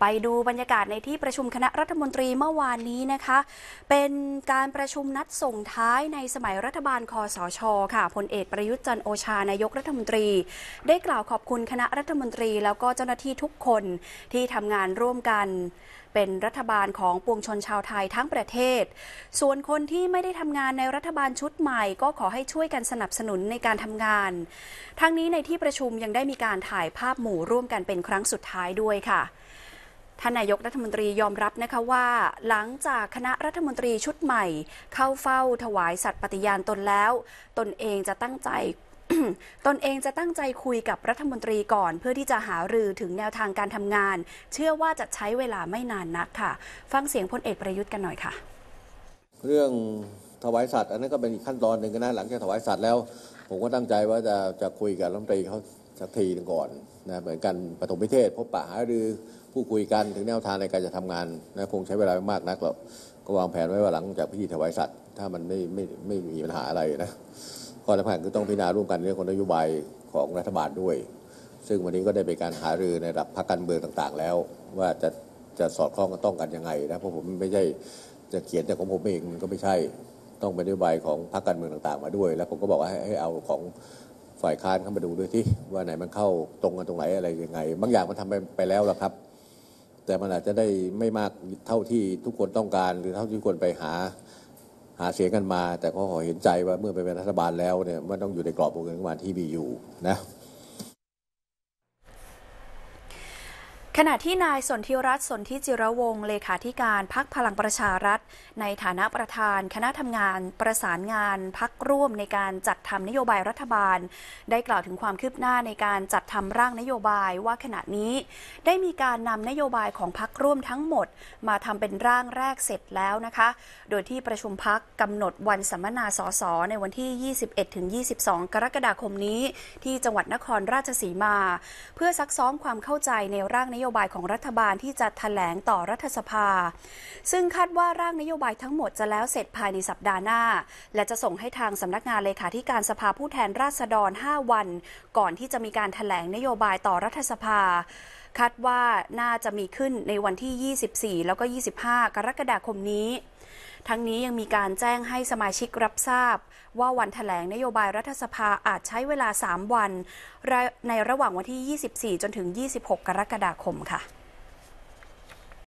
ไปดูบรรยากาศในที่ประชุมคณะรัฐมนตรีเมื่อวานนี้นะคะ เป็นการประชุมนัดส่งท้ายในสมัยรัฐบาลคอสชค่ะพลเอกประยุทธ์จันโอชานายกรัฐมนตรี ได้กล่าวขอบคุณคณะรัฐมนตรี แล้วก็เจ้าหน้าที่ทุกคนที่ทำงานร่วมกันเป็นรัฐบาลของปวงชนชาวไทยทั้งประเทศ ส่วนคนที่ไม่ได้ทำงานในรัฐบาลชุดใหม่ก็ขอให้ช่วยกันสนับสนุนในการทำงาน ทั้งนี้ในที่ประชุมยังได้มีการถ่ายภาพหมู่ร่วมกันเป็นครั้งสุดท้ายด้วยค่ะท่านนายกรัฐมนตรียอมรับนะคะว่าหลังจากคณะรัฐมนตรีชุดใหม่เข้าเฝ้าถวายสัตย์ปฏิญาณตนแล้ว ตนเองจะตั้งใจตนเองจะตั้งใจคุยกับรัฐมนตรีก่อนเพื่อที่จะหารือถึงแนวทางการทำงาน เชื่อว่าจะใช้เวลาไม่นานนักค่ะ ฟังเสียงพลเอกประยุทธ์กันหน่อยค่ะ เรื่องถวายสัตว์อันนั้นก็เป็นอีกขั้นตอนหนึ่งนะหลังจากถวายสัตว์แล้ว ผมก็ตั้งใจว่าจะจะคุยกับรัฐมนตรีเขาสักทีนึงก่อนนะเหมือนกันปฐมพิเทศ พบปะหารือผู้คุยกันถึงแนวทางในการจะทำงานนะคงใช้เวลาไม่มากนักหรอกก็วางแผนไว้ว่าหลังจากพิธีถวายสัตว์ ถ้ามันไม่ไม่ไม่มีปัญหาอะไรนะข้อสำคัญคือต้องพิจารณาร่วมกันเรื่องขอนโยบาย ของรัฐบาลด้วย ซึ่งวันนี้ก็ได้เป็นการหารือในระดับพรรคการเมืองต่างๆ แล้ว ว่าจะจะสอดคล้องกันต้องกันยังไงนะเพราะผมไม่ใช่จะเขียนจากของผมเองมันก็ไม่ใช่ต้องเป็นนโยบายของพรรคการเมืองต่างๆ มาด้วย แล้วผมก็บอกว่าให้เอาของฝ่ายค้านเข้ามาดูด้วยที่ว่าไหนมันเข้าตรงกันตรงไหนอะไรยังไงบางอย่างมันทำไปแล้วล่ะครับ แต่มันอาจจะได้ไม่มากเท่าที่ทุกคนต้องการ หรือเท่าที่คนไปหาหาเสียงกันมา แต่ก็ขอเห็นใจว่าเมื่อไปเป็นรัฐบาลแล้วเนี่ยมันต้องอยู่ในกรอบวงเงินประมาณที่มีอยู่นะขณะที่นายสนธิรัตน์สนธิจิรวงเลขาธิการพักพลังประชารัฐในฐานะประธาน คณะทำงานประสานงานพักร่วมในการจัดทำนโยบายรัฐบาล ได้กล่าวถึงความคืบหน้าในการจัดทำร่างนโยบายว่าขณะนี้ ได้มีการนำนโยบายของพักร่วมทั้งหมด มาทำเป็นร่างแรกเสร็จแล้วนะคะ โดยที่ประชุมพักกำหนดวันสัมมนาสสในวันที่ 21-22 กรกฎาคมนี้ที่จังหวัดนครราชสีมา เพื่อซักซ้อมความเข้าใจในร่างนโยโยบายของรัฐบาลที่จะถแถลงต่อรัฐสภา ซึ่งคาดว่าร่างนโยบายทั้งหมดจะแล้วเสร็จภายในสัปดาห์หน้า และจะส่งให้ทางสำนักงานเลขาธิการสภาผู้แทนราษฎร 5 วัน ก่อนที่จะมีการถแถลงนโยบายต่อรัฐสภา คาดว่าน่าจะมีขึ้นในวันที่ 24 แล้วก็ 25 กรกฎาคมนี้ทั้งนี้ยังมีการแจ้งให้สมาชิกรับทราบว่าวันถแถลงนโยบายรัฐสภาอาจใช้เวลา 3 วันในระหว่างวันที่ 24 จนถึง 26 กรกฎาคมค่ะ